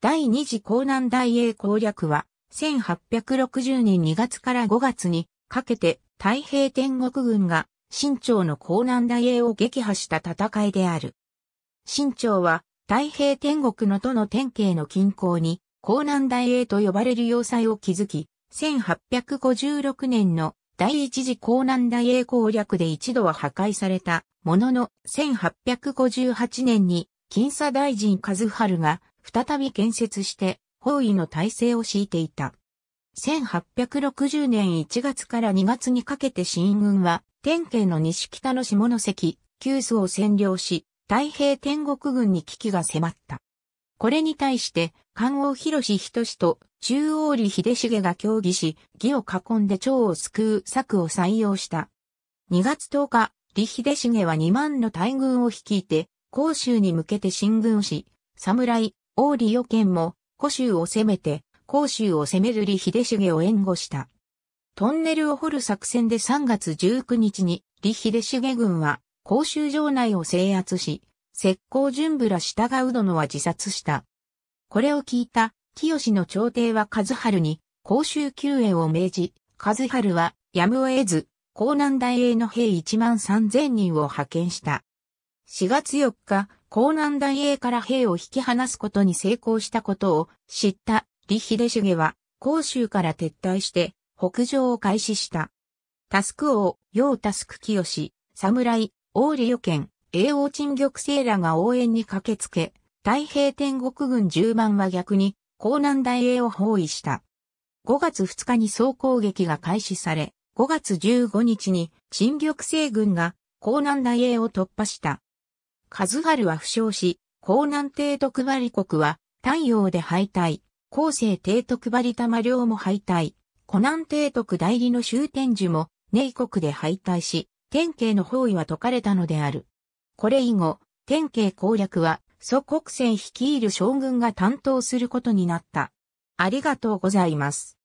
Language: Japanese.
第二次江南大英攻略は、1860年2月から5月にかけて太平天国軍が新朝の江南大英を撃破した戦いである。新朝は太平天国の都の天慶の近郊に江南大英と呼ばれる要塞を築き、1856年の第一次江南大英攻略で一度は破壊されたものの1858年に金佐大臣和春が再び建設して包囲の体制を敷いていた。1860年1月から2月にかけて新軍は、天慶の西北の下関、旧州を占領し、太平天国軍に危機が迫った。これに対して、関王広志仁志と中央理秀重が協議し、義を囲んで蝶を救う策を採用した。2月10日、李秀重は2万の大軍を率いて、甲州に向けて進軍し、侍、王李予見も、古州を攻めて、甲州を攻める李秀重を援護した。トンネルを掘る作戦で3月19日に、李秀重軍は、甲州城内を制圧し、石膏準部ら従う殿は自殺した。これを聞いた、清の朝廷は和春に、甲州救援を命じ、和春は、やむを得ず、江南大英の兵1万3000人を派遣した。4月4日、江南大英から兵を引き離すことに成功したことを知った李秀重は、甲州から撤退して北上を開始した。タスク王、楊タスク清、侍、王李予見、英王陳玉星らが応援に駆けつけ、太平天国軍10万は逆に、江南大英を包囲した。5月2日に総攻撃が開始され、5月15日に陳玉星軍が江南大英を突破した。和春は負傷し、江南帝徳張国は、太陽で敗退、後世帝徳張玉領も敗退、湖南帝徳代理の終天樹も、寧国で敗退し、天慶の包囲は解かれたのである。これ以後、天慶攻略は、祖国戦率いる将軍が担当することになった。ありがとうございます。